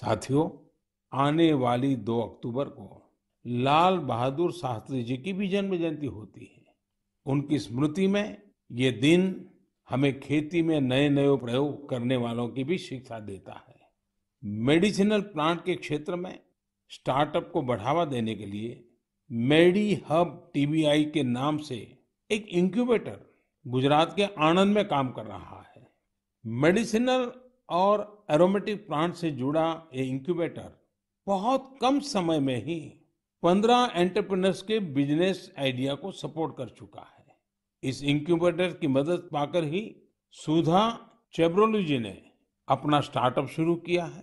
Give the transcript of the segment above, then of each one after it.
साथियों आने वाली 2 अक्टूबर को लाल बहादुर शास्त्री जी की भी जन्म जयंती होती है उनकी स्मृति में ये दिन हमें खेती में नए नए प्रयोग करने वालों की भी शिक्षा देता है मेडिसिनल प्लांट के क्षेत्र में स्टार्टअप को बढ़ावा देने के लिए मेडी हब टीबीआई के नाम से एक इंक्यूबेटर गुजरात के आनंद में काम कर रहा है मेडिसिनल और एरोमेटिक प्लांट से जुड़ा ये इंक्यूबेटर बहुत कम समय में ही पंद्रह एंटरप्रेनर्स के बिजनेस आइडिया को सपोर्ट कर चुका है इस इंक्यूबेटर की मदद पाकर ही सुधा चेब्रोलोजी जी ने अपना स्टार्टअप शुरू किया है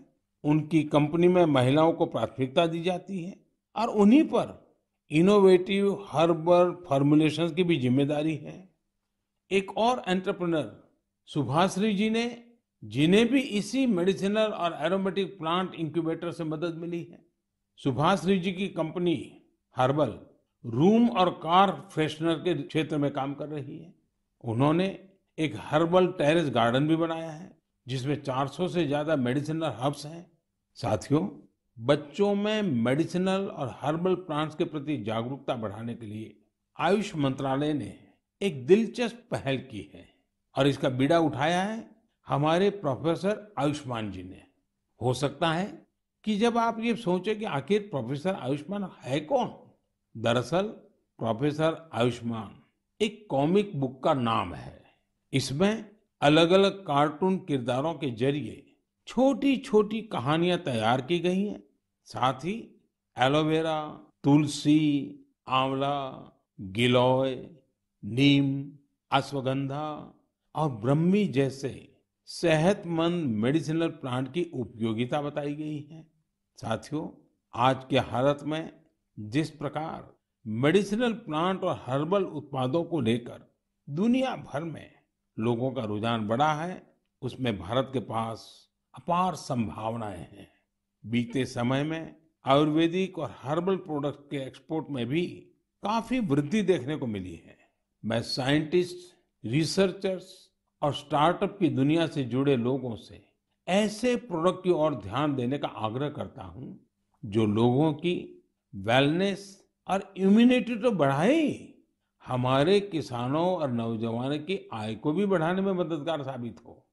उनकी कंपनी में महिलाओं को प्राथमिकता दी जाती है और उन्हीं पर इनोवेटिव हर्बल फॉर्मुलेशन की भी जिम्मेदारी है एक और एंटरप्रेनर सुभाषी जी ने जिन्हें भी इसी मेडिसिनल और एरोमेटिक प्लांट इंक्यूबेटर से मदद मिली है सुभाषनी जी की कंपनी हर्बल रूम और कार फ्रेशनर के क्षेत्र में काम कर रही है उन्होंने एक हर्बल टेरेस गार्डन भी बनाया है जिसमें 400 से ज्यादा मेडिसिनल हर्ब्स हैं साथियों बच्चों में मेडिसिनल और हर्बल प्लांट्स के प्रति जागरूकता बढ़ाने के लिए आयुष मंत्रालय ने एक दिलचस्प पहल की है और इसका बीड़ा उठाया है हमारे प्रोफेसर आयुष्मान जी ने हो सकता है कि जब आप ये सोचे कि आखिर प्रोफेसर आयुष्मान है कौन दरअसल प्रोफेसर आयुष्मान एक कॉमिक बुक का नाम है इसमें अलग अलग कार्टून किरदारों के जरिए छोटी छोटी कहानियां तैयार की गई हैं साथ ही एलोवेरा तुलसी आंवला गिलोय नीम अश्वगंधा और ब्रह्मी जैसे सेहतमंद मेडिसिनल प्लांट की उपयोगिता बताई गई है साथियों आज के हालत में जिस प्रकार मेडिसिनल प्लांट और हर्बल उत्पादों को लेकर दुनिया भर में लोगों का रुझान बढ़ा है उसमें भारत के पास अपार संभावनाएं हैं बीते समय में आयुर्वेदिक और हर्बल प्रोडक्ट के एक्सपोर्ट में भी काफी वृद्धि देखने को मिली है मैं साइंटिस्ट रिसर्चर्स और स्टार्टअप की दुनिया से जुड़े लोगों से ऐसे प्रोडक्ट की ओर ध्यान देने का आग्रह करता हूं जो लोगों की वेलनेस और इम्यूनिटी तो बढ़ाए हमारे किसानों और नौजवानों की आय को भी बढ़ाने में मददगार साबित हो